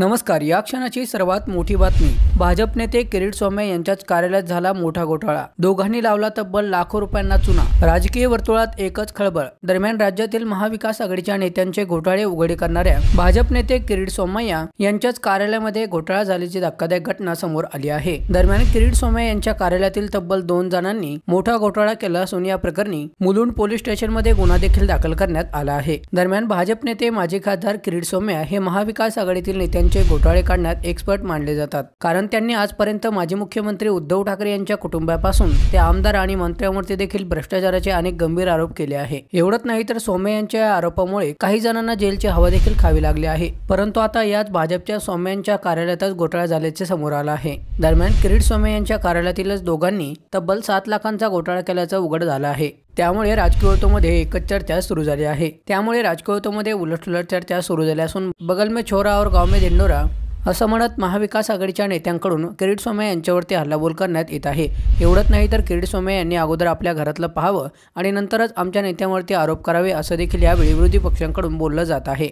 नमस्कार या क्षणाची सर्वात मोठी बातमी भाजप नेते किरीट सोमय यांच्याच कार्यालयात झाला मोठा घोटाळा दोघांनी लावला तब्बल लाखो रुपयांना चुना राजकीय वर्तुळात एकच खळबळ दरम्यान राज्यातील महाविकास आघाडीच्या नेत्यांचे घोटाळे उघडे करणाऱ्या भाजप नेते किरीट सोमय्या यांच्याच कार्यालयामध्ये घोटाळा झाल्याची धक्कादायक घटना समोर आली आहे दरम्यान किरीट सोमय्या यांच्या कार्यालयातील तब्बल दोन जणांनी मोठा घोटाळा केला असून या प्रकरणी मुलुंड पोलीस स्टेशनमध्ये गुन्हा देखील दाखल करण्यात आला आहे दरम्यान भाजप नेते माजी खासदार किरीट सोमय्या हे महाविकास आघाडीतील नेत्यांचे यांचे घोटाळे काढण्यात एक्सपर्ट मानले जातात कारण त्यांनी आजपर्यंत माजी मुख्यमंत्री उद्धव ठाकरे यांच्या कुटुंबापासून ते आमदार आणि मंत्र्यांवरती देखील भ्रष्टाचाराचे अनेक गंभीर आरोप केले आहे एवढंच नाही तर सौम्या यांच्या या आरोपामुळे काही जणांना जेलची हवा देखील खावी लागली आहे परंतु आता यात भाजपच्या सौम्यांच्या यांच्या कार्यालयातच घोटाळा झाल्याचे समोर आला आहे दरम्यान किरीट सौम्या यांच्या कार्यालयातीलच दोघांनी तब्बल सात लाखांचा घोटाळा केल्याचं उघड झालं आहे त्यामुळे राजकीय एकच चर्चा सुरू झाली आहे त्यामुळे राजकीवतोमध्ये उलटसुलट चर्चा सुरू झाली असून बगल में छोरा और गाव में दिंडोरा असं म्हणत महाविकास आघाडीच्या नेत्यांकडून किरीट सोम्या यांच्यावरती हल्लाबोल करण्यात येत आहे एवढंच नाही तर किरीट सोम्या यांनी अगोदर आपल्या घरातलं पाहावं आणि नंतरच आमच्या नेत्यांवरती आरोप करावे असं देखील यावेळी विरोधी पक्षांकडून बोललं जात आहे